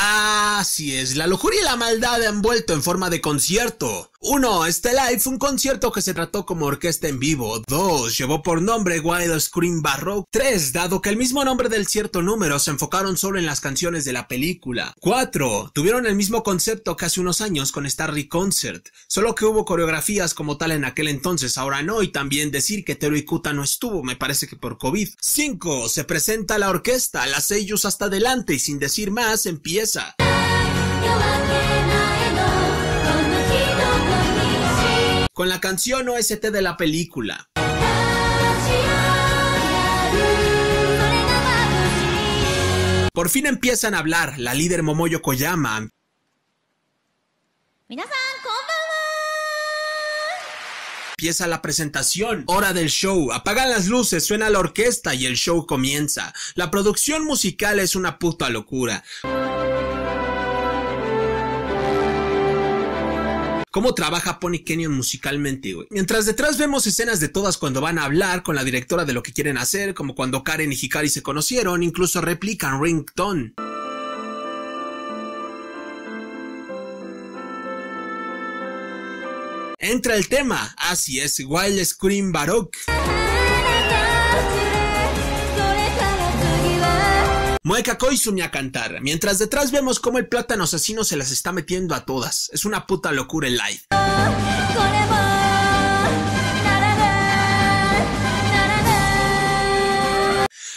Ah! Así es, la lujuria y la maldad han vuelto en forma de concierto. 1. Este live fue un concierto que se trató como orquesta en vivo. 2. Llevó por nombre Wild Screen Baroque. 3. Dado que el mismo nombre del cierto número se enfocaron solo en las canciones de la película. 4. Tuvieron el mismo concepto que hace unos años con Starry Concert, solo que hubo coreografías como tal en aquel entonces, ahora no, y también decir que Tero Kuta no estuvo, me parece que por COVID. 5. Se presenta la orquesta, las sellos hasta adelante y sin decir más empieza. Con la canción OST de la película. Por fin empiezan a hablar la líder Momoyo Koyama. Empieza la presentación, hora del show, apagan las luces, suena la orquesta y el show comienza. La producción musical es una puta locura. cómo trabaja Pony Canyon musicalmente, güey. Mientras detrás vemos escenas de todas cuando van a hablar con la directora de lo que quieren hacer, como cuando Karen y Hikari se conocieron, incluso replican Ringtone. Entra el tema, así es, Wild Scream Baroque. Mueca Koizumi a cantar, mientras detrás vemos como el plátano asesino se las está metiendo a todas. Es una puta locura el live.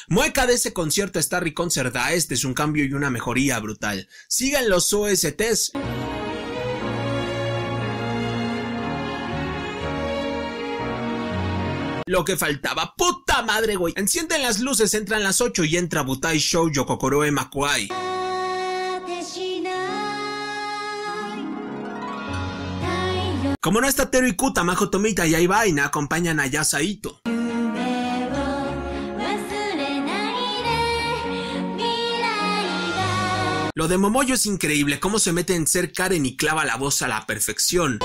Mueca de ese concierto está Ricón Cerda, este es un cambio y una mejoría brutal. Sigan los OSTs. Lo que faltaba, puta madre, güey. Encienden las luces, entran las 8 y entra Butai Shoujo Kokoroe Makuai. Como no está Teru Ikuta, Majo Tomita y Aibaina acompañan a Yasaito. Lo de Momoyo es increíble, cómo se mete en ser Karen y clava la voz a la perfección.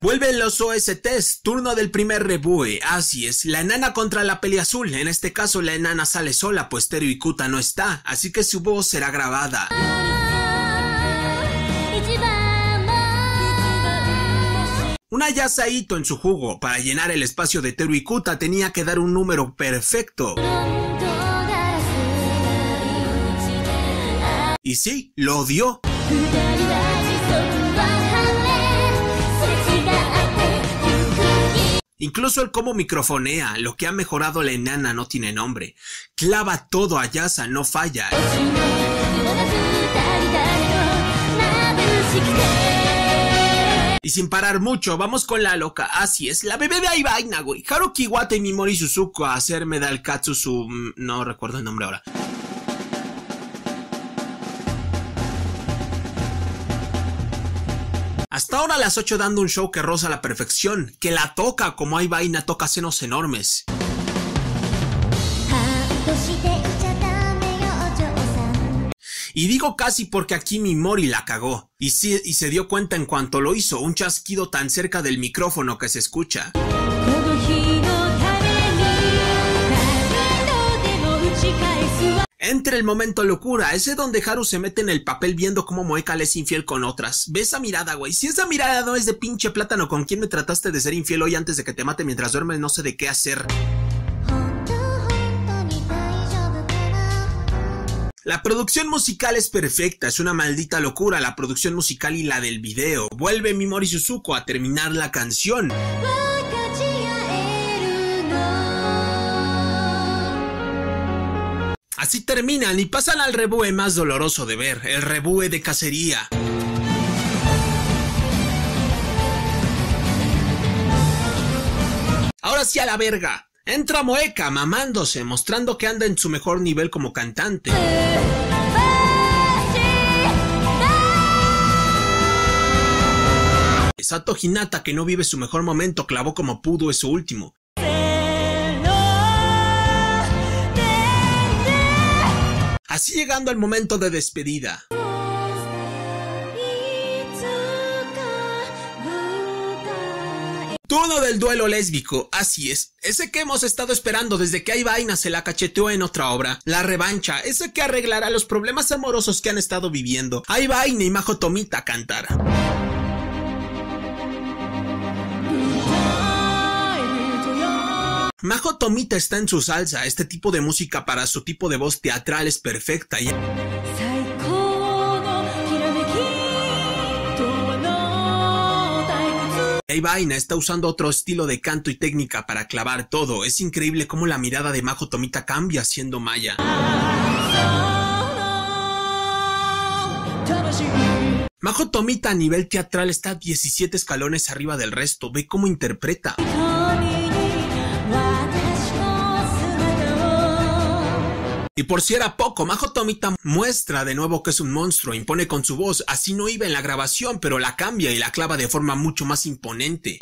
Vuelven los OSTs, turno del primer rebue, así es, la enana contra la peli azul, en este caso la enana sale sola, pues Teru y no está, así que su voz será grabada. Una Ito en su jugo, para llenar el espacio de Teru y tenía que dar un número perfecto. Y sí, lo dio. Incluso el cómo microfonea, lo que ha mejorado la enana no tiene nombre. Clava todo a Yasa, no falla. Y sin parar mucho, vamos con la loca. Así es, la bebé de vaina, güey. Haruki Wate y Mimori Suzuko a hacerme dal Katsu su... Mm, no recuerdo el nombre ahora. Hasta ahora las 8 dando un show que roza la perfección, que la toca como hay vaina toca senos enormes. Y digo casi porque aquí mi Mori la cagó, y, y se dio cuenta en cuanto lo hizo, un chasquido tan cerca del micrófono que se escucha. Entre el momento locura, ese donde Haru se mete en el papel viendo cómo Moeka es infiel con otras. Ve esa mirada, güey. Si esa mirada no es de pinche plátano con quien me trataste de ser infiel hoy antes de que te mate mientras duermes, no sé de qué hacer. La producción musical es perfecta, es una maldita locura la producción musical y la del video. Vuelve Mimori Suzuko a terminar la canción. Así terminan y pasan al rebúe más doloroso de ver, el rebúe de cacería. Ahora sí a la verga. Entra Moeca mamándose, mostrando que anda en su mejor nivel como cantante. Sato Hinata, que no vive su mejor momento, clavó como pudo eso último. Así llegando al momento de despedida. Todo del duelo lésbico, así es. Ese que hemos estado esperando desde que hay se la cacheteó en otra obra. La revancha, ese que arreglará los problemas amorosos que han estado viviendo. Hay vaina y Majo Tomita cantar. Majo Tomita está en su salsa, este tipo de música para su tipo de voz teatral es perfecta y... vaina está usando otro estilo de canto y técnica para clavar todo. Es increíble cómo la mirada de Majo Tomita cambia siendo maya. Majo Tomita a nivel teatral está 17 escalones arriba del resto. Ve cómo interpreta. Y por si era poco, Majo Tomita muestra de nuevo que es un monstruo, impone con su voz, así no iba en la grabación, pero la cambia y la clava de forma mucho más imponente.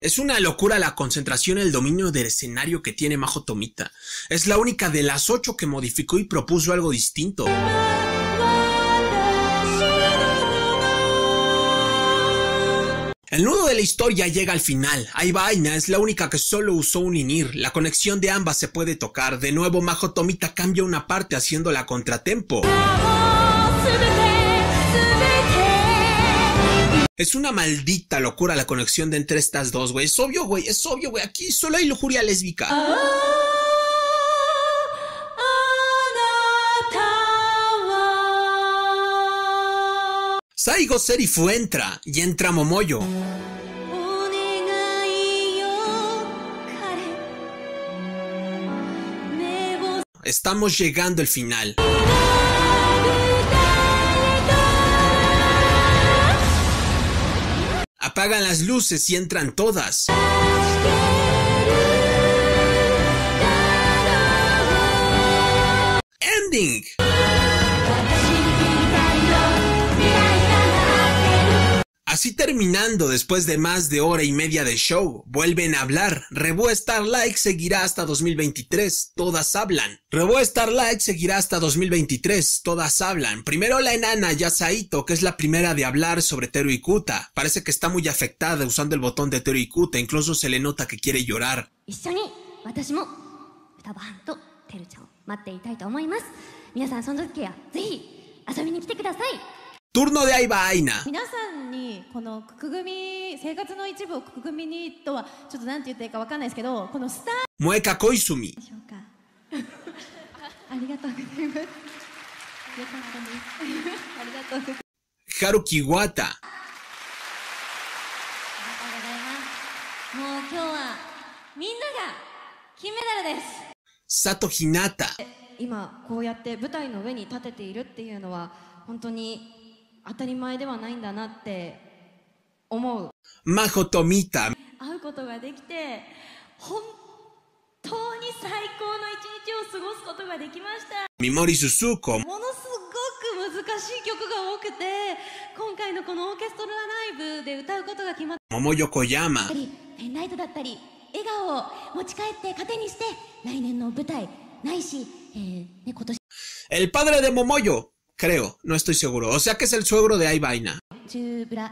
Es una locura la concentración y el dominio del escenario que tiene Majo Tomita. Es la única de las ocho que modificó y propuso algo distinto. El nudo de la historia llega al final. vaina, es la única que solo usó un inir. La conexión de ambas se puede tocar. De nuevo, Majo Tomita cambia una parte haciéndola contratempo. Es una maldita locura la conexión de entre estas dos, güey. Es obvio, güey. Es obvio, güey. Aquí solo hay lujuria lésbica. Ah. Saigo Serifu entra y entra Momoyo. Estamos llegando al final. Apagan las luces y entran todas. Ending. Si terminando, después de más de hora y media de show, vuelven a hablar. Rebo Starlight seguirá hasta 2023, todas hablan. Rebo Starlight seguirá hasta 2023, todas hablan. Primero la enana Yasaito, que es la primera de hablar sobre Teru Ikuta. Parece que está muy afectada usando el botón de Teru Ikuta, incluso se le nota que quiere llorar. ドルの出会いバイな皆さんにこのくくぐみ生活の一部をくくぐみにとはちょっとなんて言っていいかわかんないですけどこのスター萌えか恋すみでしょうか ありがとうございますよかったですありがとうございますハルキワタありがとうございますもう今日はみんなが金メダルです佐藤ひなた今こうやって舞台の上に立てているっていうのは本当に当たり前ではないんだなって思うマコとミタ会うことができて本当に最高の一日を過ごすことができましたミモリススコものすごく難しい曲が多くて今回のこのオーケストラライブで歌うことが決まった桃横山ペンライトだったり笑顔を持ち帰って糧にして来年の舞台ないし、えーね、今年 El padre de Momoyo Creo, no estoy seguro. O sea que es el suegro de Aibaina Vaina.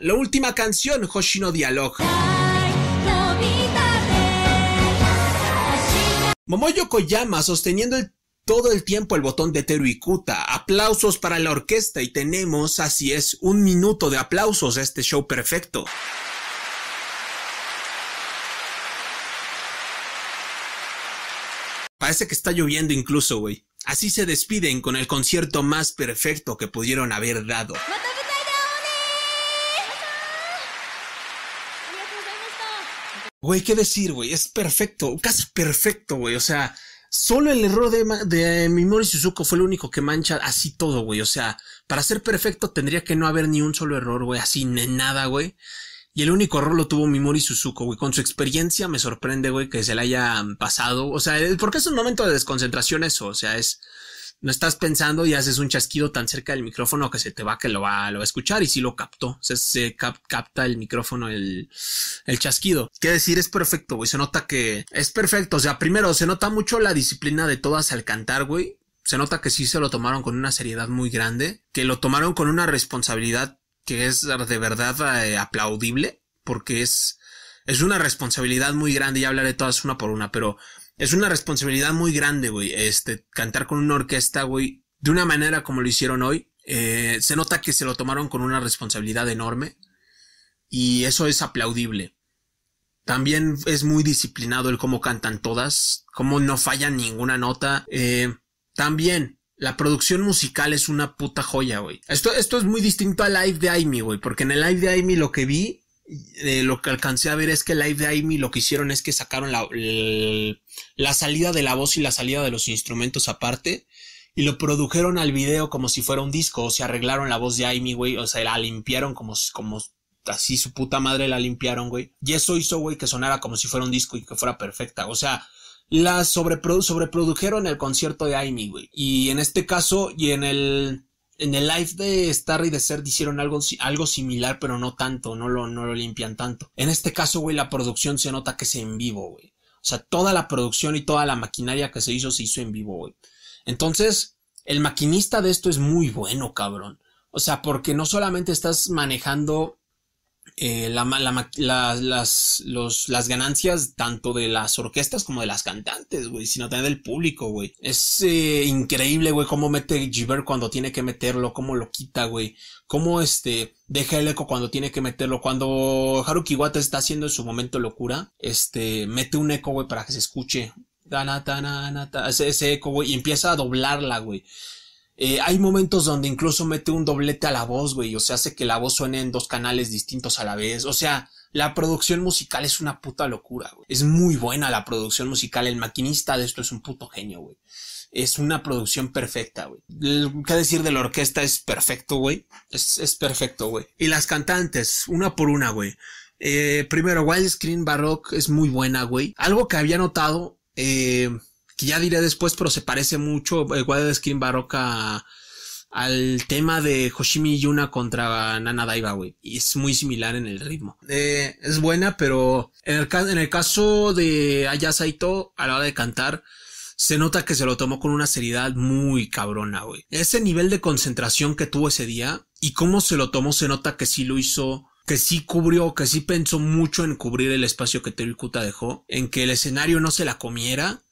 La última canción, Hoshino Dialogue Momoyo Koyama sosteniendo todo el tiempo el botón de Teru Ikuta. Aplausos para la orquesta y tenemos, así es, un minuto de aplausos a este show perfecto. Parece que está lloviendo incluso, güey. Así se despiden con el concierto más perfecto que pudieron haber dado. Güey, ¿qué decir, güey? Es perfecto, casi perfecto, güey. O sea, solo el error de, de eh, Mimori Suzuko fue el único que mancha así todo, güey. O sea, para ser perfecto tendría que no haber ni un solo error, güey, así, nada, güey. Y el único error lo tuvo Mimori Suzuko, güey. Con su experiencia me sorprende, güey, que se le haya pasado. O sea, porque es un momento de desconcentración eso. O sea, es. No estás pensando y haces un chasquido tan cerca del micrófono que se te va que lo va, lo va a escuchar y sí lo captó. se capta el micrófono, el, el chasquido. Qué decir, es perfecto, güey. Se nota que es perfecto. O sea, primero, se nota mucho la disciplina de todas al cantar, güey. Se nota que sí se lo tomaron con una seriedad muy grande, que lo tomaron con una responsabilidad que es de verdad eh, aplaudible, porque es, es una responsabilidad muy grande, y hablaré todas una por una, pero es una responsabilidad muy grande, güey, este, cantar con una orquesta, güey, de una manera como lo hicieron hoy, eh, se nota que se lo tomaron con una responsabilidad enorme y eso es aplaudible. También es muy disciplinado el cómo cantan todas, cómo no fallan ninguna nota. Eh, también la producción musical es una puta joya, güey. Esto, esto es muy distinto al live de Aimi, güey, porque en el live de Aimi lo que vi, eh, lo que alcancé a ver es que el live de Aimi lo que hicieron es que sacaron la, la, salida de la voz y la salida de los instrumentos aparte y lo produjeron al video como si fuera un disco, o sea, arreglaron la voz de Amy, güey, o sea, la limpiaron como, como así su puta madre la limpiaron, güey. Y eso hizo, güey, que sonara como si fuera un disco y que fuera perfecta, o sea, la sobreprodujeron el concierto de Amy, güey. Y en este caso, y en el, en el live de Starry de Desert hicieron algo, algo similar, pero no tanto, no lo, no lo limpian tanto. En este caso, güey, la producción se nota que es en vivo, güey. O sea, toda la producción y toda la maquinaria que se hizo se hizo en vivo, güey. Entonces, el maquinista de esto es muy bueno, cabrón. O sea, porque no solamente estás manejando eh, las, ganancias tanto de las orquestas como de las cantantes, güey, sino también del público, güey. Es eh, increíble, güey, cómo mete Giver cuando tiene que meterlo, cómo lo quita, güey. Cómo este, deja el eco cuando tiene que meterlo. Cuando Haruki Iwata está haciendo en su momento locura, este, mete un eco, güey, para que se escuche. Ese, ese eco, güey, y empieza a doblarla, güey. Eh, hay momentos donde incluso mete un doblete a la voz, güey. O sea, hace que la voz suene en dos canales distintos a la vez. O sea, la producción musical es una puta locura, güey. Es muy buena la producción musical. El maquinista de esto es un puto genio, güey. Es una producción perfecta, güey. ¿Qué decir de la orquesta? Es perfecto, güey. Es, perfecto, güey. Y las cantantes, una por una, güey. Eh, primero, Wild Screen Baroque es muy buena, güey. Algo que había notado, eh, ya diré después, pero se parece mucho, ...el eh, de Skin Barroca al tema de Hoshimi Yuna contra Nana Daiba, güey. Y es muy similar en el ritmo. Eh, es buena, pero en el, en el caso de Aya a la hora de cantar, se nota que se lo tomó con una seriedad muy cabrona, güey. Ese nivel de concentración que tuvo ese día y cómo se lo tomó, se nota que sí lo hizo que sí cubrió, que sí pensó mucho en cubrir el espacio que Kuta dejó, en que el escenario no se la comiera,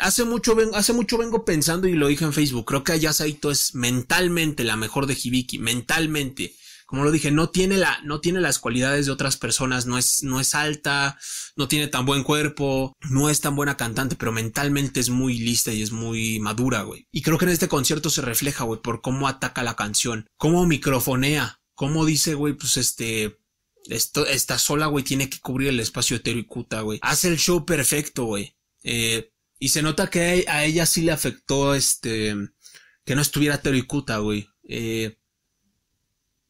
Hace mucho, vengo, hace mucho vengo pensando y lo dije en Facebook. Creo que Ayasaito es mentalmente la mejor de Hibiki. Mentalmente. Como lo dije, no tiene, la, no tiene las cualidades de otras personas. No es, no es alta, no tiene tan buen cuerpo, no es tan buena cantante, pero mentalmente es muy lista y es muy madura, güey. Y creo que en este concierto se refleja, güey, por cómo ataca la canción, cómo microfonea, cómo dice, güey, pues este, esto, está sola, güey, tiene que cubrir el espacio de cuta güey. Hace el show perfecto, güey. Eh, y se nota que e, a ella sí le afectó este que no estuviera Terikuta, güey. Eh,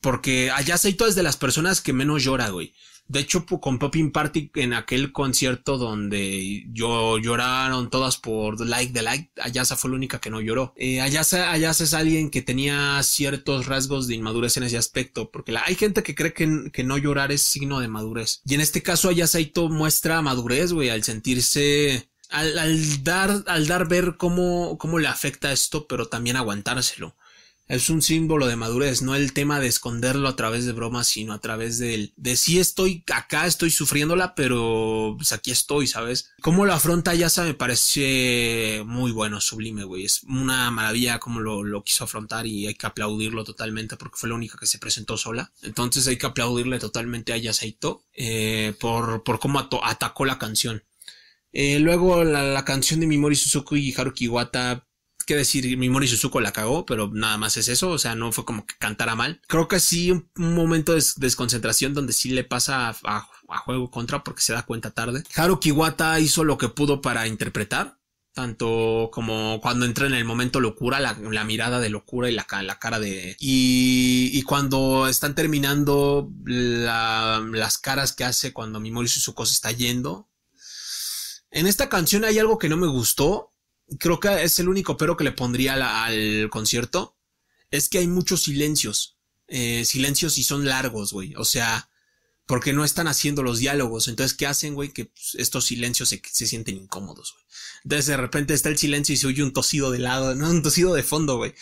porque Ayaseito es de las personas que menos llora, güey. De hecho, con in Party en aquel concierto donde yo lloraron todas por Like the Like, Ayasa fue la única que no lloró. Eh, Ayasa, es alguien que tenía ciertos rasgos de inmadurez en ese aspecto, porque hay gente que cree que, que, no llorar es signo de madurez. Y en este caso Ayasa muestra madurez, güey, al sentirse al, dar, al dar ver cómo, cómo le afecta esto, pero también aguantárselo. Es un símbolo de madurez, no el tema de esconderlo a través de bromas, sino a través del, de sí estoy acá, estoy sufriéndola, pero pues, aquí estoy, ¿sabes? Cómo lo afronta Yasa me parece muy bueno, sublime, güey. Es una maravilla cómo lo, quiso afrontar y hay que aplaudirlo totalmente porque fue la única que se presentó sola. Entonces hay que aplaudirle totalmente a yasaito eh, por, por cómo atacó la canción eh, luego la, canción de Mimori Suzuko y Haruki Iwata. Qué decir, Mimori Suzuko la cagó, pero nada más es eso. O sea, no fue como que cantara mal. Creo que sí un, momento de desconcentración donde sí le pasa a, juego contra porque se da cuenta tarde. Haruki Iwata hizo lo que pudo para interpretar. Tanto como cuando entra en el momento locura, la, mirada de locura y la, cara de... Y, cuando están terminando las caras que hace cuando Mimori Suzuko se está yendo, en esta canción hay algo que no me gustó. Creo que es el único pero que le pondría al concierto. Es que hay muchos silencios. Eh, silencios y son largos, güey. O sea, porque no están haciendo los diálogos. Entonces, ¿qué hacen, güey? Que estos silencios se, sienten incómodos, güey. Entonces, de repente está el silencio y se oye un tosido de lado, no, un tosido de fondo, güey.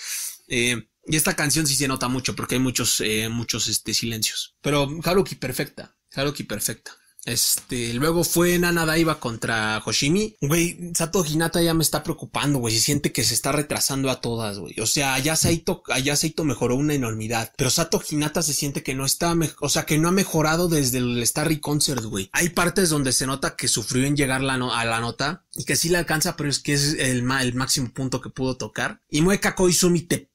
Eh, y esta canción sí se nota mucho porque hay muchos, eh, muchos este, silencios. Pero Haruki perfecta, Haruki perfecta. Este, luego fue Nana Daiba contra Hoshimi. Güey, Sato Hinata ya me está preocupando, güey. se siente que se está retrasando a todas, güey. O sea, allá Saito, allá Saito mejoró una enormidad. Pero Sato Hinata se siente que no está, o sea, que no ha mejorado desde el Starry Concert, güey. Hay partes donde se nota que sufrió en llegar a la nota y que sí la alcanza, pero es que es el, el máximo punto que pudo tocar. Y Mueka Koizumi te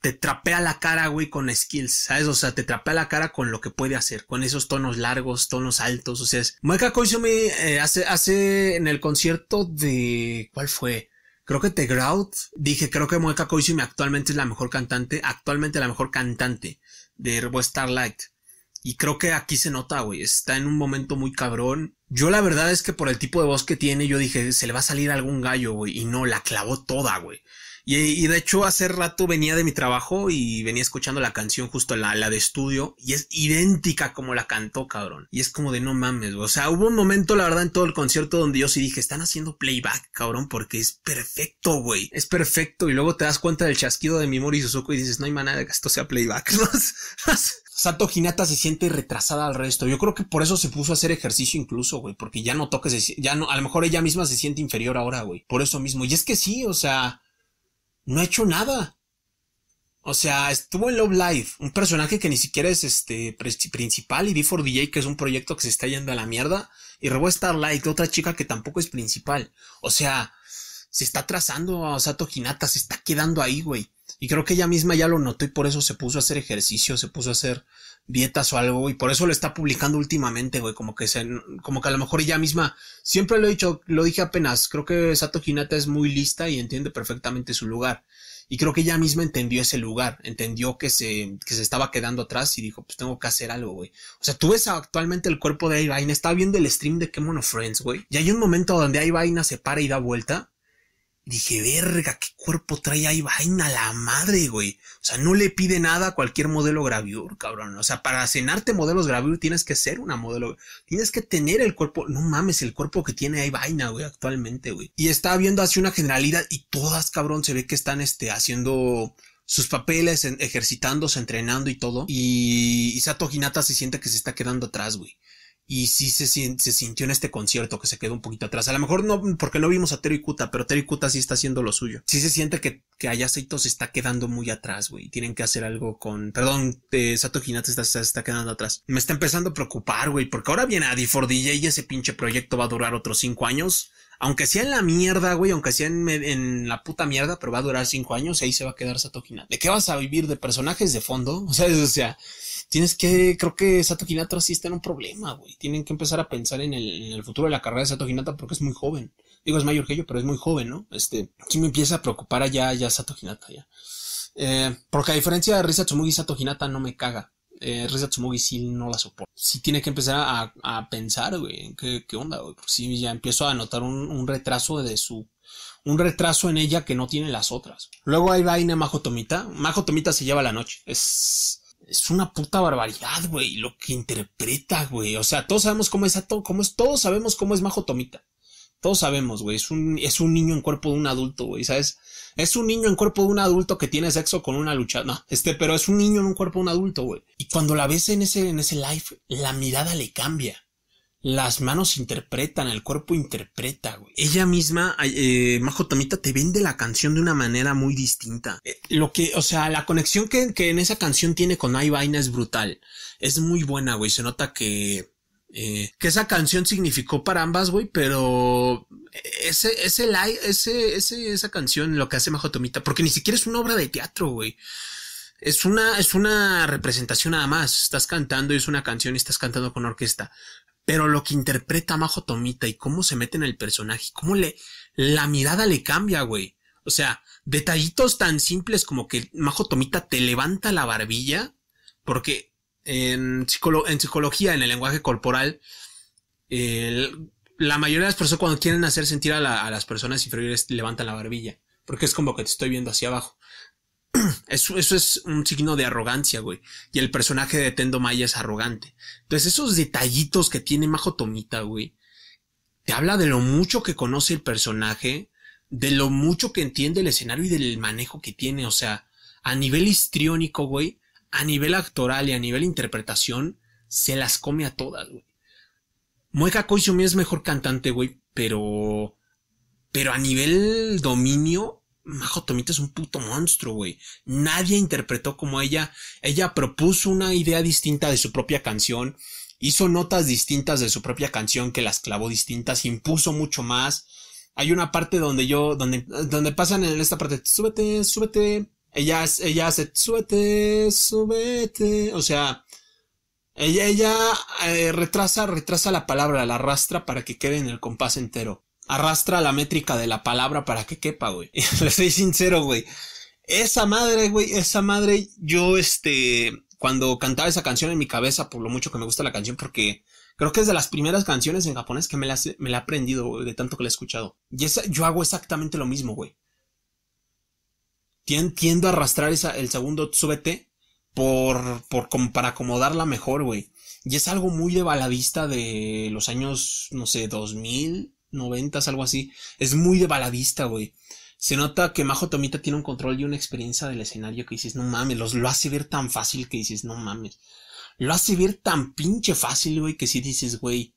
te trapea la cara, güey, con skills, ¿sabes? O sea, te trapea la cara con lo que puede hacer, con esos tonos largos, tonos altos, o sea, es... Moeka Koizumi eh, hace, hace en el concierto de... ¿Cuál fue? Creo que The Grout. Dije, creo que Mueca Koizumi actualmente es la mejor cantante, actualmente la mejor cantante de Herbo Starlight. Y creo que aquí se nota, güey, está en un momento muy cabrón. Yo la verdad es que por el tipo de voz que tiene, yo dije, se le va a salir algún gallo, güey, y no, la clavó toda, güey. Y, de hecho, hace rato venía de mi trabajo y venía escuchando la canción justo la, la de estudio y es idéntica como la cantó, cabrón. Y es como de no mames, o sea, hubo un momento, la verdad, en todo el concierto donde yo sí dije, están haciendo playback, cabrón, porque es perfecto, güey. Es perfecto. Y luego te das cuenta del chasquido de Mimori Suzuko y dices, no hay manera de que esto sea playback. Sato Hinata se siente retrasada al resto. Yo creo que por eso se puso a hacer ejercicio incluso, güey, porque ya no toques, ya no, a lo mejor ella misma se siente inferior ahora, güey. Por eso mismo. Y es que sí, o sea, no ha hecho nada. O sea, estuvo en Love Live, un personaje que ni siquiera es este principal, y D4DJ, que es un proyecto que se está yendo a la mierda, y robó Starlight, otra chica que tampoco es principal. O sea, se está trazando a Sato Hinata, se está quedando ahí, güey. Y creo que ella misma ya lo notó y por eso se puso a hacer ejercicio, se puso a hacer dietas o algo, y por eso lo está publicando últimamente, güey, como que se, como que a lo mejor ella misma, siempre lo he dicho, lo dije apenas, creo que Sato Hinata es muy lista y entiende perfectamente su lugar. Y creo que ella misma entendió ese lugar, entendió que se, que se estaba quedando atrás y dijo, pues tengo que hacer algo, güey. O sea, tú ves actualmente el cuerpo de Aivaina, está viendo el stream de Kemono Friends, güey. Y hay un momento donde vaina, se para y da vuelta dije, verga, qué cuerpo trae ahí, vaina la madre, güey. O sea, no le pide nada a cualquier modelo gravure, cabrón. O sea, para cenarte modelos gravure tienes que ser una modelo. Tienes que tener el cuerpo, no mames, el cuerpo que tiene ahí vaina, güey, actualmente, güey. Y está viendo así una generalidad y todas, cabrón, se ve que están, este, haciendo sus papeles, ejercitándose, entrenando y todo. Y, y Sato Hinata se siente que se está quedando atrás, güey y sí se, se, sintió en este concierto que se quedó un poquito atrás. A lo mejor no, porque no vimos a Terry Kuta, pero Terry Kuta sí está haciendo lo suyo. Sí se siente que, que Ayaseito se está quedando muy atrás, güey. Tienen que hacer algo con, perdón, eh, Sato está, se está quedando atrás. Me está empezando a preocupar, güey, porque ahora viene Adi for DJ y ese pinche proyecto va a durar otros cinco años. Aunque sea en la mierda, güey, aunque sea en, la puta mierda, pero va a durar cinco años y ahí se va a quedar Sato ¿De qué vas a vivir? ¿De personajes de fondo? O sea, tienes que, creo que Satokinata sí está en un problema, güey. Tienen que empezar a pensar en el, futuro de la carrera de Satokinata porque es muy joven. Digo, es mayor que yo, pero es muy joven, ¿no? Este, sí me empieza a preocupar allá, ya Sato ya. Eh, porque a diferencia de Risa Tsumugi, Sato no me caga eh, Reza no la soporta. Si tiene que empezar a, pensar, güey, ¿qué, onda, güey. Si ya empiezo a notar un, retraso de su. Un retraso en ella que no tiene las otras. Luego hay vaina Majo Tomita. Majo Tomita se lleva la noche. Es. Es una puta barbaridad, güey, lo que interpreta, güey. O sea, todos sabemos cómo es, a cómo es, todos sabemos cómo es Majo Tomita. Todos sabemos, güey. Es un, es un niño en cuerpo de un adulto, güey, ¿sabes? Es un niño en cuerpo de un adulto que tiene sexo con una lucha. No, este, pero es un niño en un cuerpo de un adulto, güey. Y cuando la ves en ese, en ese live, la mirada le cambia. Las manos interpretan, el cuerpo interpreta, güey. Ella misma, eh, Majo Tomita, te vende la canción de una manera muy distinta. Eh, lo que, o sea, la conexión que, que en esa canción tiene con vaina es brutal. Es muy buena, güey. Se nota que eh, que esa canción significó para ambas, güey, pero ese, ese, ese, ese, esa canción, lo que hace Majo Tomita, porque ni siquiera es una obra de teatro, güey. Es una, es una representación nada más. Estás cantando y es una canción y estás cantando con orquesta. Pero lo que interpreta Majo Tomita y cómo se mete en el personaje, cómo le, la mirada le cambia, güey. O sea, detallitos tan simples como que Majo Tomita te levanta la barbilla, porque en, en psicología, en el lenguaje corporal, la mayoría de las personas cuando quieren hacer sentir a, las personas inferiores levantan la barbilla, porque es como que te estoy viendo hacia abajo. Eso, eso es un signo de arrogancia, güey. Y el personaje de Tendo Maya es arrogante. Entonces, esos detallitos que tiene Majo Tomita, güey, te habla de lo mucho que conoce el personaje, de lo mucho que entiende el escenario y del manejo que tiene. O sea, a nivel histriónico, güey, a nivel actoral y a nivel interpretación, se las come a todas, güey. Mueka Koizumi es mejor cantante, güey, pero. Pero a nivel dominio, Majo Tomita es un puto monstruo, güey. Nadie interpretó como ella. Ella propuso una idea distinta de su propia canción, hizo notas distintas de su propia canción que las clavó distintas, impuso mucho más. Hay una parte donde yo, donde, donde pasan en esta parte, súbete, súbete, ella, ella hace, suete, suete, O sea, ella, ella eh, retrasa, retrasa la palabra, la arrastra para que quede en el compás entero. Arrastra la métrica de la palabra para que quepa, güey. Le soy sincero, güey. Esa madre, güey, esa madre, yo, este, cuando cantaba esa canción en mi cabeza, por lo mucho que me gusta la canción, porque creo que es de las primeras canciones en japonés que me la, me la he aprendido, güey, de tanto que la he escuchado. Y esa, yo hago exactamente lo mismo, güey tiendo a arrastrar esa, el segundo Tsubete por, para acomodarla mejor, güey. Y es algo muy de baladista de los años, no sé, 2000, 90, algo así. Es muy de baladista, güey. Se nota que Majo Tomita tiene un control y una experiencia del escenario que dices, no mames, los, lo hace ver tan fácil que dices, no mames. Lo hace ver tan pinche fácil, güey, que si sí dices, güey,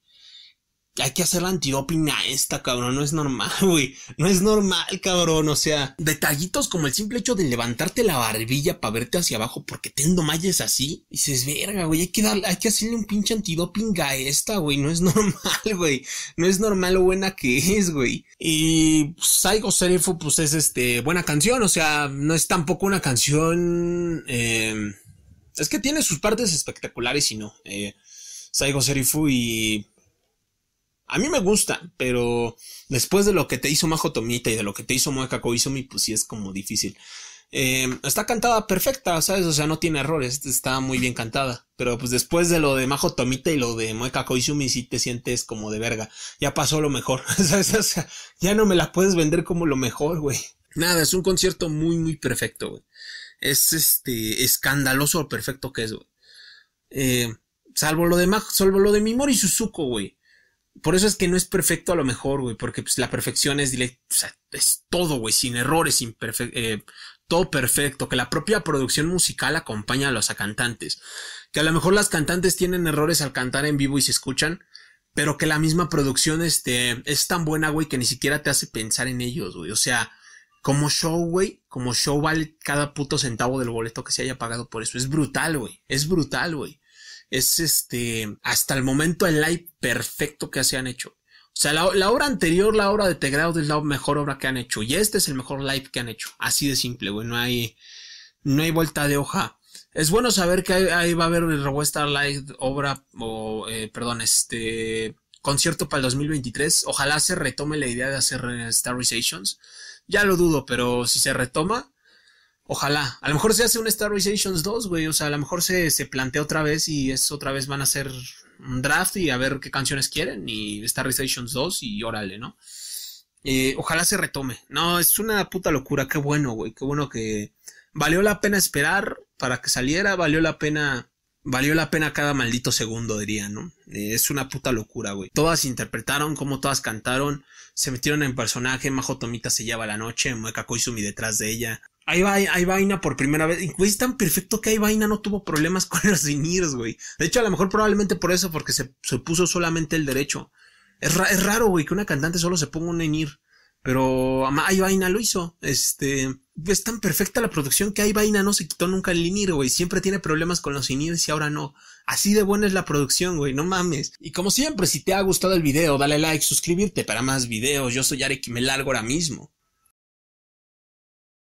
hay que hacer la a esta, cabrón. No es normal, güey. No es normal, cabrón. O sea, detallitos como el simple hecho de levantarte la barbilla para verte hacia abajo porque te endomalles así. Y dices, verga, güey. Hay que darle, hay que hacerle un pinche antidoping a esta, güey. No es normal, güey. No es normal lo buena que es, güey. Y Saigo pues, Serifu, pues es este, buena canción. O sea, no es tampoco una canción. Em, es que tiene sus partes espectaculares y no. Eh, Saigo Serifu y a mí me gusta, pero después de lo que te hizo Majo Tomita y de lo que te hizo Moeka Koizumi, pues sí es como difícil. Eh, está cantada perfecta, ¿sabes? O sea, no tiene errores, está muy bien cantada. Pero pues después de lo de Majo Tomita y lo de Moeka Koizumi, sí te sientes como de verga. Ya pasó lo mejor, ¿sabes? O sea, ya no me la puedes vender como lo mejor, güey. Nada, es un concierto muy, muy perfecto, güey. Es este, escandaloso lo perfecto que es, güey. Eh, salvo lo de Majo, salvo lo de Mimori Suzuko, güey. Por eso es que no es perfecto a lo mejor, güey, porque pues, la perfección es, dile, es todo, güey, sin errores, sin eh, todo perfecto, que la propia producción musical acompaña a los cantantes, que a lo mejor las cantantes tienen errores al cantar en vivo y se escuchan, pero que la misma producción este, es tan buena, güey, que ni siquiera te hace pensar en ellos, güey, o sea, como show, güey, como show vale cada puto centavo del boleto que se haya pagado por eso, es brutal, güey, es brutal, güey es este, hasta el momento el live perfecto que se han hecho. O sea, la, obra anterior, la obra de Tegrado es la mejor obra que han hecho. Y este es el mejor live que han hecho. Así de simple, güey. No hay, no hay vuelta de hoja. Es bueno saber que ahí, va a haber el RoboStar Live obra, o, eh, perdón, este, concierto para el 2023. Ojalá se retome la idea de hacer eh, Star Ya lo dudo, pero si se retoma, Ojalá. A lo mejor se hace un Star Editions 2, güey. O sea, a lo mejor se, plantea otra vez y es otra vez van a hacer un draft y a ver qué canciones quieren. Y Star 2 y órale, ¿no? Eh, ojalá se retome. No, es una puta locura. Qué bueno, güey. Qué bueno que valió la pena esperar para que saliera. Valió la pena. Valió la pena cada maldito segundo, diría, ¿no? Eh, es una puta locura, güey. Todas interpretaron, como todas cantaron, se metieron en personaje, Majo Tomita se lleva la noche, Mueca Koizumi detrás de ella, Ahí va, hay vaina por primera vez. güey, es tan perfecto que hay vaina no tuvo problemas con los inirs, güey. De hecho, a lo mejor probablemente por eso, porque se, puso solamente el derecho. Es, raro, güey, que una cantante solo se ponga un enir. Pero hay vaina lo hizo. Este. Es tan perfecta la producción que hay vaina no se quitó nunca el inir, güey. Siempre tiene problemas con los inirs y ahora no. Así de buena es la producción, güey. No mames. Y como siempre, si te ha gustado el video, dale like, suscribirte para más videos. Yo soy Arek y me largo ahora mismo.